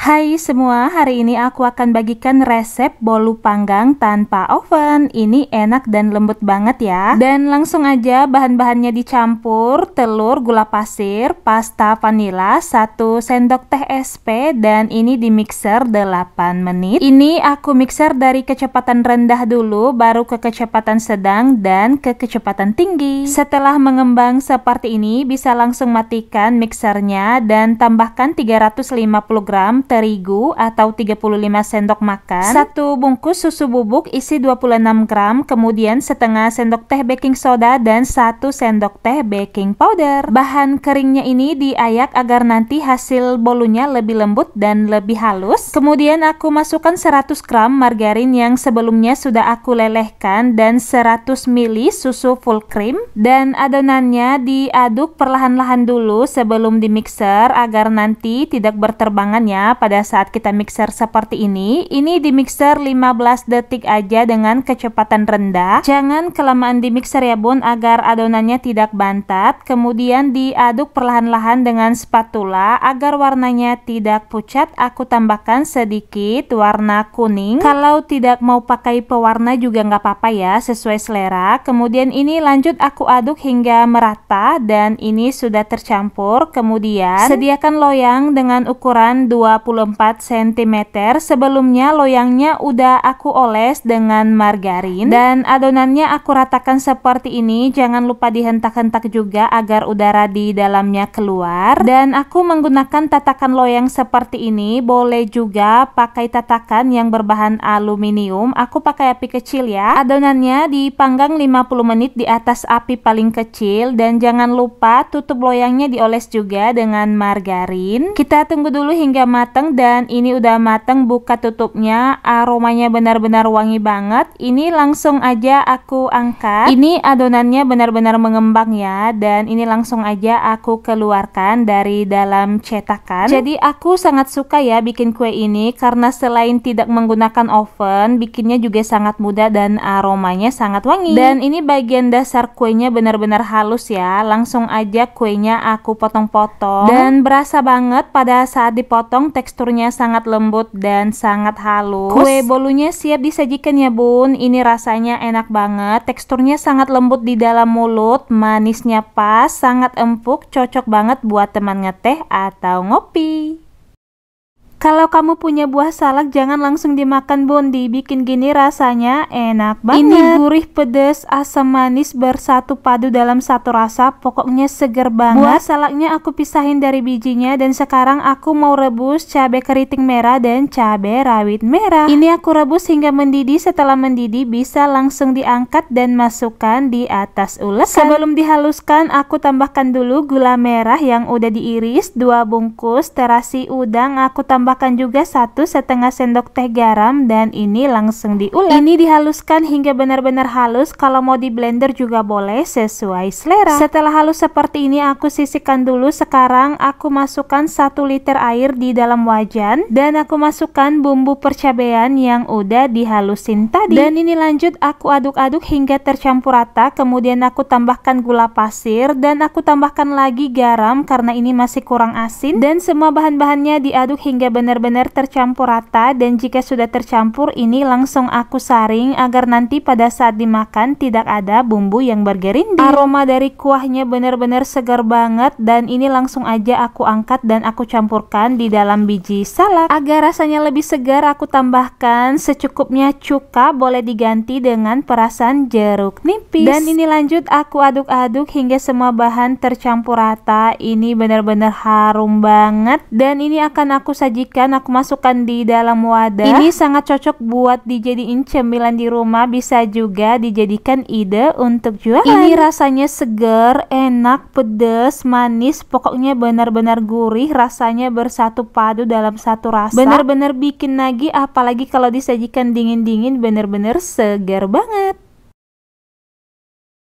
Hai semua, hari ini aku akan bagikan resep bolu panggang tanpa oven. Ini enak dan lembut banget ya. Dan langsung aja bahan-bahannya dicampur, telur, gula pasir, pasta vanila, 1 sendok teh SP, dan ini di mixer 8 menit. Ini aku mixer dari kecepatan rendah dulu, baru ke kecepatan sedang dan ke kecepatan tinggi. Setelah mengembang seperti ini, bisa langsung matikan mixernya dan tambahkan 350 gram terigu atau 35 sendok makan, satu bungkus susu bubuk isi 26 gram, kemudian setengah sendok teh baking soda dan 1 sendok teh baking powder. Bahan keringnya ini diayak agar nanti hasil bolunya lebih lembut dan lebih halus. Kemudian aku masukkan 100 gram margarin yang sebelumnya sudah aku lelehkan dan 100 ml susu full cream dan adonannya diaduk perlahan-lahan dulu sebelum dimixer agar nanti tidak berterbangan ya pada saat kita mixer seperti ini. Ini di mixer 15 detik aja dengan kecepatan rendah. Jangan kelamaan di mixer ya bun agar adonannya tidak bantat. Kemudian diaduk perlahan-lahan dengan spatula agar warnanya tidak pucat. Aku tambahkan sedikit warna kuning. Kalau tidak mau pakai pewarna juga nggak apa-apa ya sesuai selera. Kemudian ini lanjut aku aduk hingga merata dan ini sudah tercampur. Kemudian sediakan loyang dengan ukuran 20 24 cm. Sebelumnya loyangnya udah aku oles dengan margarin dan adonannya aku ratakan seperti ini. Jangan lupa dihentak-hentak juga agar udara di dalamnya keluar. Dan aku menggunakan tatakan loyang seperti ini. Boleh juga pakai tatakan yang berbahan aluminium. Aku pakai api kecil ya. Adonannya dipanggang 50 menit di atas api paling kecil dan jangan lupa tutup loyangnya dioles juga dengan margarin. Kita tunggu dulu hingga matang mateng dan ini udah mateng buka tutupnya aromanya benar-benar wangi banget ini langsung aja aku angkat ini adonannya benar-benar mengembang ya dan ini langsung aja aku keluarkan dari dalam cetakan jadi aku sangat suka ya bikin kue ini karena selain tidak menggunakan oven bikinnya juga sangat mudah dan aromanya sangat wangi dan ini bagian dasar kuenya benar-benar halus ya langsung aja kuenya aku potong-potong dan berasa banget pada saat dipotong tekstur teksturnya sangat lembut dan sangat halus. Kue bolunya siap disajikan ya bun. Ini rasanya enak banget. Teksturnya sangat lembut di dalam mulut, manisnya pas, sangat empuk, cocok banget buat teman ngeteh atau ngopi. Kalau kamu punya buah salak jangan langsung dimakan Bondi, bikin gini rasanya enak banget. Ini gurih, pedas, asam manis bersatu padu dalam satu rasa, pokoknya seger banget. Buah salaknya aku pisahin dari bijinya dan sekarang aku mau rebus cabai keriting merah dan cabai rawit merah. Ini aku rebus hingga mendidih, setelah mendidih bisa langsung diangkat dan masukkan di atas ulekan. Sebelum dihaluskan, aku tambahkan dulu gula merah yang udah diiris, dua bungkus terasi udang aku tambahkan Tambahkan juga satu setengah sendok teh garam dan ini langsung diulek. Ini dihaluskan hingga benar-benar halus. Kalau mau di blender juga boleh sesuai selera. Setelah halus seperti ini aku sisihkan dulu. Sekarang aku masukkan 1 liter air di dalam wajan dan aku masukkan bumbu percabean yang udah dihalusin tadi. Dan ini lanjut aku aduk-aduk hingga tercampur rata. Kemudian aku tambahkan gula pasir dan aku tambahkan lagi garam karena ini masih kurang asin dan semua bahan-bahannya diaduk hingga benar benar-benar tercampur rata dan jika sudah tercampur ini langsung aku saring agar nanti pada saat dimakan tidak ada bumbu yang bergerindil. Aroma dari kuahnya benar-benar segar banget dan ini langsung aja aku angkat dan aku campurkan di dalam biji salak. Agar rasanya lebih segar aku tambahkan secukupnya cuka boleh diganti dengan perasan jeruk nipis. Dan ini lanjut aku aduk-aduk hingga semua bahan tercampur rata. Ini benar-benar harum banget dan ini akan aku sajikan kan aku masukkan di dalam wadah. Ini sangat cocok buat dijadiin cemilan di rumah, bisa juga dijadikan ide untuk jualan. Ini rasanya segar, enak, pedas, manis, pokoknya benar-benar gurih, rasanya bersatu padu dalam satu rasa. Benar-benar bikin nagih, apalagi kalau disajikan dingin-dingin benar-benar segar banget.